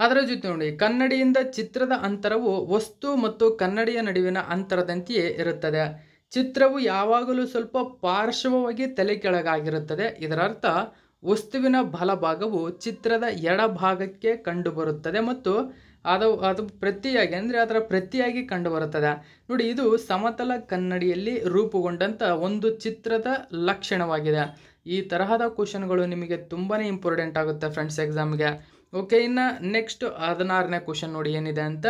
ಅದರ ಜೊತೆ ನೋಡಿ ಕನ್ನಡಿಯಿಂದ ಚಿತ್ರದ ಅಂತರವು ವಸ್ತು ಮತ್ತು ಕನ್ನಡಿಯ ನಡುವಿನ ಅಂತರದಂತೆಯೇ ಇರುತ್ತದೆ ಚಿತ್ರವು ಯಾವಾಗಲೂ ಸ್ವಲ್ಪ ಪಾರ್ಶ್ವವಾಗಿ ತಲೆ ಕೆಳಗಾಗಿರುತ್ತದೆ ಇದರರ್ಥ ವಸ್ತುವಿನ ಬಲಭಾಗವು ಚಿತ್ರದ ಎಡಭಾಗಕ್ಕೆ ಕಂಡುಬರುತ್ತದೆ ಮತ್ತು ಅದು ಅದು ಪ್ರತಿಯಾಗಿ ಅಂದರೆ ಅದರ ಪ್ರತಿಯಾಗಿ ಕಂಡುಬರುತ್ತದೆ ನೋಡಿ ಇದು ಸಮತಲ ಕನ್ನಡಿಯಲ್ಲಿ ರೂಪುಗೊಂಡಂಥ ಒಂದು ಚಿತ್ರದ ಲಕ್ಷಣವಾಗಿದೆ ಈ ತರಹದ ಕ್ವಶನ್ಗಳು ನಿಮಗೆ ತುಂಬಾ ಇಂಪಾರ್ಟೆಂಟ್ ಆಗುತ್ತೆ ಫ್ರೆಂಡ್ಸ್ ಎಕ್ಸಾಮ್ಗೆ ಓಕೆ ಇನ್ನು ನೆಕ್ಸ್ಟ್ ಹದಿನಾರನೇ ಕ್ವಶನ್ ನೋಡಿ ಏನಿದೆ ಅಂತ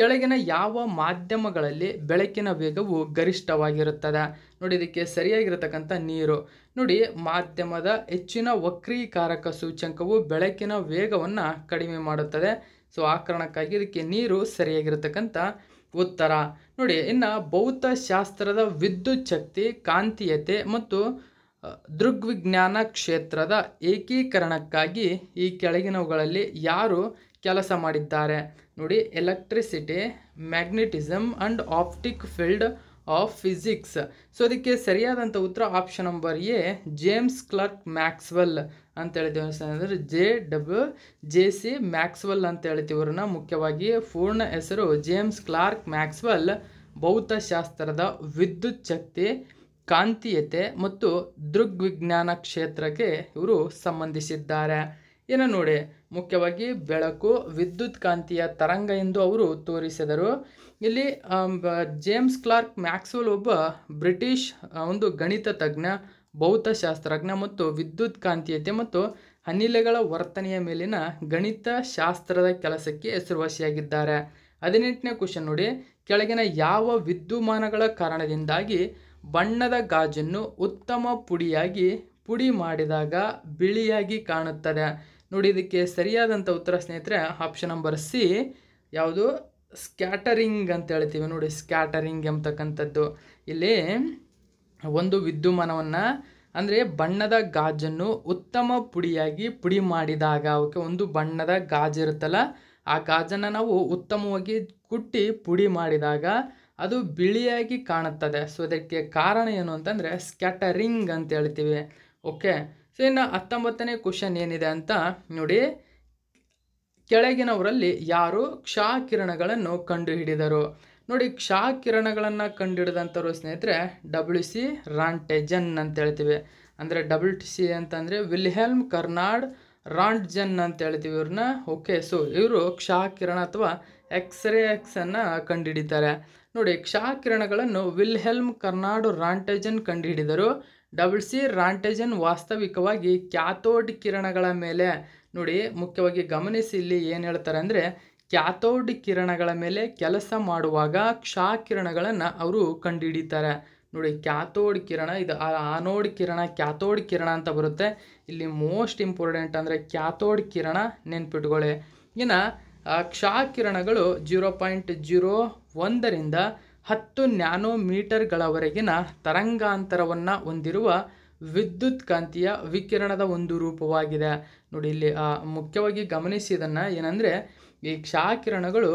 ಕೆಳಗಿನ ಯಾವ ಮಾಧ್ಯಮಗಳಲ್ಲಿ ಬೆಳಕಿನ ವೇಗವು ಗರಿಷ್ಠವಾಗಿರುತ್ತದೆ ನೋಡಿ ಇದಕ್ಕೆ ಸರಿಯಾಗಿರತಕ್ಕಂಥ ನೀರು ನೋಡಿ ಮಾಧ್ಯಮದ ಹೆಚ್ಚಿನ ವಕ್ರೀಕಾರಕ ಸೂಚ್ಯಂಕವು ಬೆಳಕಿನ ವೇಗವನ್ನು ಕಡಿಮೆ ಮಾಡುತ್ತದೆ ಸೊ ಆ ಕಾರಣಕ್ಕಾಗಿ ಇದಕ್ಕೆ ನೀರು ಸರಿಯಾಗಿರತಕ್ಕಂಥ ಉತ್ತರ ನೋಡಿ ಇನ್ನು ಭೌತಶಾಸ್ತ್ರದ ವಿದ್ಯುತ್ ಶಕ್ತಿ ಕಾಂತೀಯತೆ ಮತ್ತು ದೃಗ್ವಿಜ್ಞಾನ ಕ್ಷೇತ್ರದ ಏಕೀಕರಣಕ್ಕಾಗಿ ಈ ಕೆಳಗಿನವುಗಳಲ್ಲಿ ಯಾರು ಕೆಲಸ ಮಾಡಿದ್ದಾರೆ ನೋಡಿ electricity magnetism and optic field of physics so ಅದಕ್ಕೆ ಸರಿಯಾದಂಥ ಉತ್ತರ option number A James Clerk Maxwell ಅಂತ ಹೇಳ್ತೀವಿ ಅಂದರೆ J W J C Maxwell ಅಂತ ಹೇಳ್ತೀವಿ ಮುಖ್ಯವಾಗಿ ಪೂರ್ಣ ಹೆಸರು ಜೇಮ್ಸ್ ಕ್ಲಾರ್ಕ್ ಮ್ಯಾಕ್ಸ್ವೆಲ್ ಭೌತಶಾಸ್ತ್ರದ ವಿದ್ಯುತ್ ಶಕ್ತಿ ಕಾಂತೀಯತೆ ಮತ್ತು ದೃಗ್ವಿಜ್ಞಾನ ಕ್ಷೇತ್ರಕ್ಕೆ ಇವರು ಸಂಬಂಧಿಸಿದ್ದಾರೆ ಇನ್ನು ನೋಡಿ ಮುಖ್ಯವಾಗಿ ಬೆಳಕು ವಿದ್ಯುತ್ ಕಾಂತಿಯ ತರಂಗ ಎಂದು ಅವರು ತೋರಿಸಿದರು ಇಲ್ಲಿ ಜೇಮ್ಸ್ ಕ್ಲಾರ್ಕ್ ಮ್ಯಾಕ್ಸ್ವೆಲ್ ಒಬ್ಬ ಬ್ರಿಟಿಷ್ ಒಂದು ಗಣಿತ ತಜ್ಞ ಭೌತಶಾಸ್ತ್ರಜ್ಞ ಮತ್ತು ವಿದ್ಯುತ್ ಕಾಂತೀಯತೆ ಮತ್ತು ಅನಿಲಗಳ ವರ್ತನೆಯ ಮೇಲಿನ ಗಣಿತ ಶಾಸ್ತ್ರದ ಕೆಲಸಕ್ಕೆ ಹೆಸರುವಾಸಿಯಾಗಿದ್ದಾರೆ ಹದಿನೆಂಟನೇ ಕ್ವಶನ್ ನೋಡಿ ಕೆಳಗಿನ ಯಾವ ವಿದ್ಯುಮಾನಗಳ ಕಾರಣದಿಂದಾಗಿ ಬಣ್ಣದ ಗಾಜನ್ನು ಉತ್ತಮ ಪುಡಿಯಾಗಿ ಪುಡಿ ಮಾಡಿದಾಗ ಬಿಳಿಯಾಗಿ ಕಾಣುತ್ತದೆ ನೋಡಿ ಇದಕ್ಕೆ ಸರಿಯಾದಂಥ ಉತ್ತರ ಸ್ನೇಹಿತರೆ ಆಪ್ಷನ್ ನಂಬರ್ ಸಿ ಯಾವುದು ಸ್ಕ್ಯಾಟರಿಂಗ್ ಅಂತ ಹೇಳ್ತೀವಿ ನೋಡಿ ಸ್ಕ್ಯಾಟರಿಂಗ್ ಎಂಬತಕ್ಕಂಥದ್ದು ಇಲ್ಲಿ ಒಂದು ವಿದ್ಯುಮಾನವನ್ನು ಅಂದರೆ ಬಣ್ಣದ ಗಾಜನ್ನು ಉತ್ತಮ ಪುಡಿಯಾಗಿ ಪುಡಿ ಮಾಡಿದಾಗ ಅವಕ್ಕೆ ಒಂದು ಬಣ್ಣದ ಗಾಜಿರುತ್ತಲ್ಲ ಆ ಗಾಜನ್ನು ನಾವು ಉತ್ತಮವಾಗಿ ಕುಟ್ಟಿ ಪುಡಿ ಮಾಡಿದಾಗ ಅದು ಬಿಳಿಯಾಗಿ ಕಾಣುತ್ತದೆ ಸೊ ಅದಕ್ಕೆ ಕಾರಣ ಏನು ಅಂತಂದರೆ ಸ್ಕ್ಯಾಟರಿಂಗ್ ಅಂತ ಹೇಳ್ತೀವಿ ಓಕೆ ಸೊ ಇನ್ನು ಹತ್ತೊಂಬತ್ತನೇ ಕ್ವಶನ್ ಏನಿದೆ ಅಂತ ನೋಡಿ ಕೆಳಗಿನವರಲ್ಲಿ ಯಾರು ಕ್ಷಾ ಕಿರಣಗಳನ್ನು ಕಂಡುಹಿಡಿದರು ನೋಡಿ ಕ್ಷಾ ಕಿರಣಗಳನ್ನು ಕಂಡುಹಿಡಿದಂಥವ್ರು ಸ್ನೇಹಿತರೆ ಡಬ್ಲ್ಯೂ ಸಿ ರಾಂಟೆಜನ್ ಅಂತ ಹೇಳ್ತೀವಿ ಅಂದರೆ ಡಬ್ಲ್ಯೂ ಟಿ ಸಿ ಅಂತಂದರೆ ವಿಲ್ಹೆಲ್ಮ್ ಕರ್ನಾಡ್ ರಾಂಟ್ಜನ್ ಅಂತ ಹೇಳ್ತೀವಿ ಇವ್ರನ್ನ ಓಕೆ ಸೊ ಇವರು ಕ್ಷಾ ಕಿರಣ ಅಥವಾ ಎಕ್ಸ್ರೇ ಎಕ್ಸನ್ನು ಕಂಡುಹಿಡಿತಾರೆ ನೋಡಿ ಕ್ಷಾ ಕಿರಣಗಳನ್ನು ವಿಲ್ಹೆಲ್ಮ್ ಕರ್ನಾಡು ರಾಂಟೆಜನ್ ಕಂಡುಹಿಡಿದರು ಡಬಲ್ ಸಿ ರಾಂಟೆಜನ್ ವಾಸ್ತವಿಕವಾಗಿ ಕ್ಯಾಥೋಡ್ ಕಿರಣಗಳ ಮೇಲೆ ನೋಡಿ ಮುಖ್ಯವಾಗಿ ಗಮನಿಸಿ ಇಲ್ಲಿ ಏನು ಹೇಳ್ತಾರೆ ಅಂದರೆ ಕ್ಯಾಥೋಡ್ ಕಿರಣಗಳ ಮೇಲೆ ಕೆಲಸ ಮಾಡುವಾಗ ಕ್ಷಾ ಕಿರಣಗಳನ್ನು ಅವರು ಕಂಡುಹಿಡಿತಾರೆ ನೋಡಿ ಕ್ಯಾಥೋಡ್ ಕಿರಣ ಇದು ಆನೋಡ್ ಕಿರಣ ಕ್ಯಾಥೋಡ್ ಕಿರಣ ಅಂತ ಬರುತ್ತೆ ಇಲ್ಲಿ ಮೋಸ್ಟ್ ಇಂಪಾರ್ಟೆಂಟ್ ಅಂದರೆ ಕ್ಯಾಥೋಡ್ ಕಿರಣ ನೆನ್ಪಿಟ್ಕೊಳ್ಳಿ ಇನ್ನು ಕ್ಷಾ ಕಿರಣಗಳು ಜೀರೋ ಪಾಯಿಂಟ್ ಜೀರೋ ಒಂದರಿಂದ ಹತ್ತು ಮೀಟರ್ಗಳವರೆಗಿನ ತರಂಗಾಂತರವನ್ನು ಹೊಂದಿರುವ ವಿದ್ಯುತ್ ಕಾಂತೀಯ ವಿಕಿರಣದ ಒಂದು ರೂಪವಾಗಿದೆ ನೋಡಿ ಇಲ್ಲಿ ಮುಖ್ಯವಾಗಿ ಗಮನಿಸಿದನ್ನು ಏನಂದರೆ ಈ ಕ್ಷಾಕಿರಣಗಳು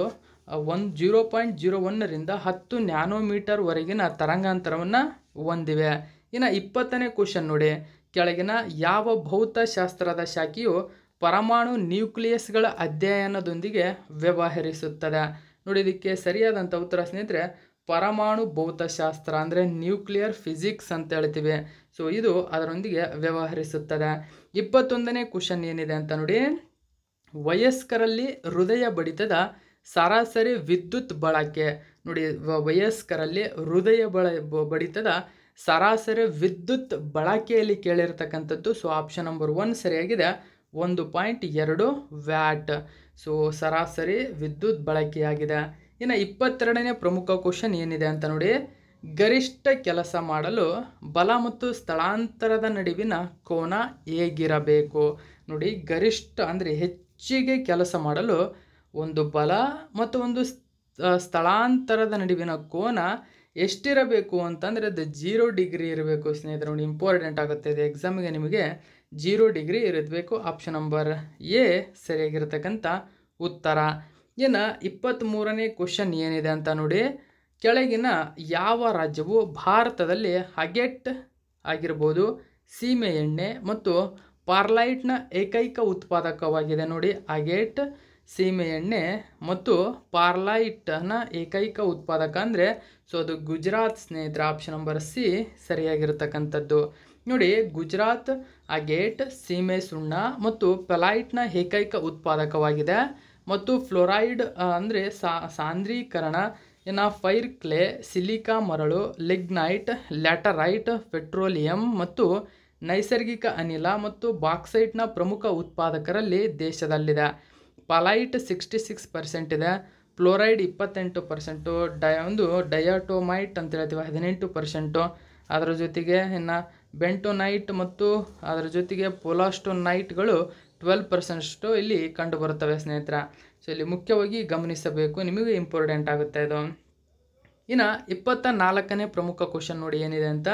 ಒಂದು ಜೀರೋ ಪಾಯಿಂಟ್ ಜೀರೋ ಒನ್ನರಿಂದ ಹತ್ತು ನ್ಯಾನೋಮೀಟರ್ವರೆಗಿನ ತರಂಗಾಂತರವನ್ನು ಹೊಂದಿವೆ ಇನ್ನು ಇಪ್ಪತ್ತನೇ ಕ್ವಶನ್ ನೋಡಿ ಕೆಳಗಿನ ಯಾವ ಭೌತಶಾಸ್ತ್ರದ ಶಾಖೆಯು ಪರಮಾಣು ನ್ಯೂಕ್ಲಿಯಸ್ಗಳ ಅಧ್ಯಯನದೊಂದಿಗೆ ವ್ಯವಹರಿಸುತ್ತದೆ ನೋಡಿ ಇದಕ್ಕೆ ಸರಿಯಾದಂಥ ಉತ್ತರ ಸ್ನೇಹಿತರೆ ಪರಮಾಣು ಭೌತಶಾಸ್ತ್ರ ಅಂದರೆ ನ್ಯೂಕ್ಲಿಯರ್ ಫಿಸಿಕ್ಸ್ ಅಂತ ಹೇಳ್ತೀವಿ ಸೊ ಇದು ಅದರೊಂದಿಗೆ ವ್ಯವಹರಿಸುತ್ತದೆ ಇಪ್ಪತ್ತೊಂದನೇ ಕ್ವಶನ್ ಏನಿದೆ ಅಂತ ನೋಡಿ ವಯಸ್ಕರಲ್ಲಿ ಹೃದಯ ಬಡಿತದ ಸರಾಸರಿ ವಿದ್ಯುತ್ ಬಳಕೆ ನೋಡಿ ವಯಸ್ಕರಲ್ಲಿ ಹೃದಯ ಬಳ ಬಡಿತದ ಸರಾಸರಿ ವಿದ್ಯುತ್ ಬಳಕೆಯಲ್ಲಿ ಕೇಳಿರ್ತಕ್ಕಂಥದ್ದು ಸೊ ಆಪ್ಷನ್ ನಂಬರ್ ಒನ್ ಸರಿಯಾಗಿದೆ ಒಂದು ಪಾಯಿಂಟ್ ಎರಡು ವ್ಯಾಟ್ ಸೊ ಸರಾಸರಿ ವಿದ್ಯುತ್ ಬಳಕೆಯಾಗಿದೆ ಇನ್ನು ಇಪ್ಪತ್ತೆರಡನೇ ಪ್ರಮುಖ ಕ್ವಶನ್ ಏನಿದೆ ಅಂತ ನೋಡಿ ಗರಿಷ್ಠ ಕೆಲಸ ಮಾಡಲು ಬಲ ಮತ್ತು ಸ್ಥಳಾಂತರದ ನಡುವಿನ ಕೋನ ಹೇಗಿರಬೇಕು ನೋಡಿ ಗರಿಷ್ಠ ಅಂದರೆ ಹೆಚ್ಚಿಗೆ ಕೆಲಸ ಮಾಡಲು ಒಂದು ಬಲ ಮತ್ತು ಒಂದು ಸ್ಥಳಾಂತರದ ನಡುವಿನ ಕೋನ ಎಷ್ಟಿರಬೇಕು ಅಂತಂದರೆ ಅದು ಜೀರೋ ಡಿಗ್ರಿ ಇರಬೇಕು ಸ್ನೇಹಿತರೆ ನೋಡಿ ಇಂಪಾರ್ಟೆಂಟ್ ಆಗುತ್ತೆ ಇದು ಎಕ್ಸಾಮಿಗೆ ನಿಮಗೆ ಜೀರೋ ಡಿಗ್ರಿ ಇರಬೇಕು ಆಪ್ಷನ್ ನಂಬರ್ ಎ ಸರಿಯಾಗಿರ್ತಕ್ಕಂಥ ಉತ್ತರ ಇನ್ನು ಮೂರನೇ ಕ್ವಶನ್ ಏನಿದೆ ಅಂತ ನೋಡಿ ಕೆಳಗಿನ ಯಾವ ರಾಜ್ಯವು ಭಾರತದಲ್ಲಿ ಹಗೆಟ್ ಆಗಿರ್ಬೋದು ಸೀಮೆ ಎಣ್ಣೆ ಮತ್ತು ಪಾರ್ಲೈಟ್ನ ಏಕೈಕ ಉತ್ಪಾದಕವಾಗಿದೆ ನೋಡಿ ಅಗೆಟ್ ಸೀಮೆ ಎಣ್ಣೆ ಮತ್ತು ಪಾರ್ಲೈಟ್ನ ಏಕೈಕ ಉತ್ಪಾದಕ ಅಂದರೆ ಸೊ ಅದು ಗುಜರಾತ್ ಸ್ನೇಹಿತರ ಆಪ್ಷನ್ ನಂಬರ್ ಸಿ ಸರಿಯಾಗಿರ್ತಕ್ಕಂಥದ್ದು ನೋಡಿ ಗುಜರಾತ್ ಅಗೇಟ್ ಸೀಮೆ ಸುಣ್ಣ ಮತ್ತು ಪೆಲೈಟ್ನ ಏಕೈಕ ಉತ್ಪಾದಕವಾಗಿದೆ ಮತ್ತು ಫ್ಲೋರೈಡ್ ಅಂದರೆ ಸಾಂದ್ರೀಕರಣ ಇನ್ನು ಫೈರ್ ಕ್ಲೇ ಸಿಲಿಕಾ ಮರಳು ಲಿಗ್ನೈಟ್ ಲ್ಯಾಟರೈಟ್ ಪೆಟ್ರೋಲಿಯಂ ಮತ್ತು ನೈಸರ್ಗಿಕ ಅನಿಲ ಮತ್ತು ಬಾಕ್ಸೈಟ್ನ ಪ್ರಮುಖ ಉತ್ಪಾದಕರಲ್ಲಿ ದೇಶದಲ್ಲಿದೆ ಪಲೈಟ್ ಸಿಕ್ಸ್ಟಿ ಸಿಕ್ಸ್ ಪರ್ಸೆಂಟ್ ಇದೆ ಫ್ಲೋರೈಡ್ ಇಪ್ಪತ್ತೆಂಟು ಪರ್ಸೆಂಟು ಡಯ ಒಂದು ಡಯಾಟೋಮೈಟ್ ಅಂತ ಹೇಳ್ತೀವಿ ಹದಿನೆಂಟು ಪರ್ಸೆಂಟು ಅದರ ಜೊತೆಗೆ ಇನ್ನು ಬೆಂಟೋನೈಟ್ ಮತ್ತು ಅದರ ಜೊತೆಗೆ ಪೊಲಾಸ್ಟೋನೈಟ್ಗಳು ಟ್ವೆಲ್ವ್ ಪರ್ಸೆಂಟ್ಷ್ಟು ಇಲ್ಲಿ ಕಂಡು ಬರುತ್ತವೆ ಸ್ನೇಹಿತರ ಸೊ ಇಲ್ಲಿ ಮುಖ್ಯವಾಗಿ ಗಮನಿಸಬೇಕು ನಿಮಗೆ ಇಂಪಾರ್ಟೆಂಟ್ ಆಗುತ್ತೆ ಇದು ಇನ್ನು ಇಪ್ಪತ್ತ ನಾಲ್ಕನೇ ಪ್ರಮುಖ ಕ್ವಶನ್ ನೋಡಿ ಏನಿದೆ ಅಂತ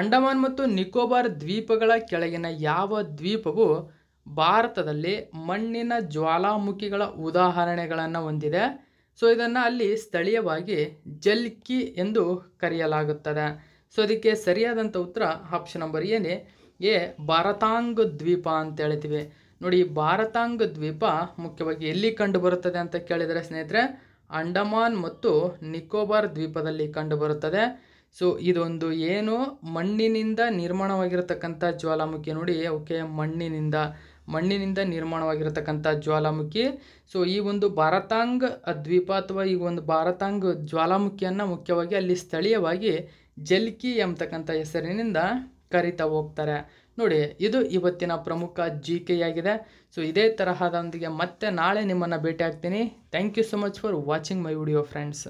ಅಂಡಮಾನ್ ಮತ್ತು ನಿಕೋಬಾರ್ ದ್ವೀಪಗಳ ಕೆಳಗಿನ ಯಾವ ದ್ವೀಪವು ಭಾರತದಲ್ಲಿ ಮಣ್ಣಿನ ಜ್ವಾಲಾಮುಖಿಗಳ ಉದಾಹರಣೆಗಳನ್ನು ಹೊಂದಿದೆ ಸೊ ಇದನ್ನು ಅಲ್ಲಿ ಸ್ಥಳೀಯವಾಗಿ ಜಲ್ಕಿ ಎಂದು ಕರೆಯಲಾಗುತ್ತದೆ ಸೊ ಅದಕ್ಕೆ ಸರಿಯಾದಂಥ ಉತ್ತರ ಆಪ್ಷನ್ ನಂಬರ್ ಏನೇ ಗೆ ಭಾರತಾಂಗ ದ್ವೀಪ ಅಂತ ಹೇಳ್ತೀವಿ ನೋಡಿ ಭಾರತಾಂಗ ದ್ವೀಪ ಮುಖ್ಯವಾಗಿ ಎಲ್ಲಿ ಕಂಡುಬರುತ್ತದೆ ಅಂತ ಕೇಳಿದರೆ ಸ್ನೇಹಿತರೆ ಅಂಡಮಾನ್ ಮತ್ತು ನಿಕೋಬಾರ್ ದ್ವೀಪದಲ್ಲಿ ಕಂಡುಬರುತ್ತದೆ ಸೊ ಇದೊಂದು ಏನು ಮಣ್ಣಿನಿಂದ ನಿರ್ಮಾಣವಾಗಿರತಕ್ಕಂಥ ಜ್ವಾಲಾಮುಖಿ ನೋಡಿ ಓಕೆ ಮಣ್ಣಿನಿಂದ ಮಣ್ಣಿನಿಂದ ನಿರ್ಮಾಣವಾಗಿರತಕ್ಕಂಥ ಜ್ವಾಲಾಮುಖಿ ಸೊ ಈ ಒಂದು ಭಾರತಾಂಗ್ ದ್ವೀಪ ಅಥವಾ ಈ ಒಂದು ಭಾರತಾಂಗ್ ಜ್ವಾಲಾಮುಖಿಯನ್ನು ಮುಖ್ಯವಾಗಿ ಅಲ್ಲಿ ಸ್ಥಳೀಯವಾಗಿ ಜಲ್ಕಿ ಎಂಬತಕ್ಕಂಥ ಹೆಸರಿನಿಂದ ಕರಿತಾ ಹೋಗ್ತಾರೆ ನೋಡಿ ಇದು ಇವತ್ತಿನ ಪ್ರಮುಖ ಜಿ ಕೆ ಆಗಿದೆ ಸೊ ಇದೇ ತರಹದೊಂದಿಗೆ ಮತ್ತೆ ನಾಳೆ ನಿಮ್ಮನ್ನು ಭೇಟಿ ಆಗ್ತೀನಿ thank you so much for watching my video friends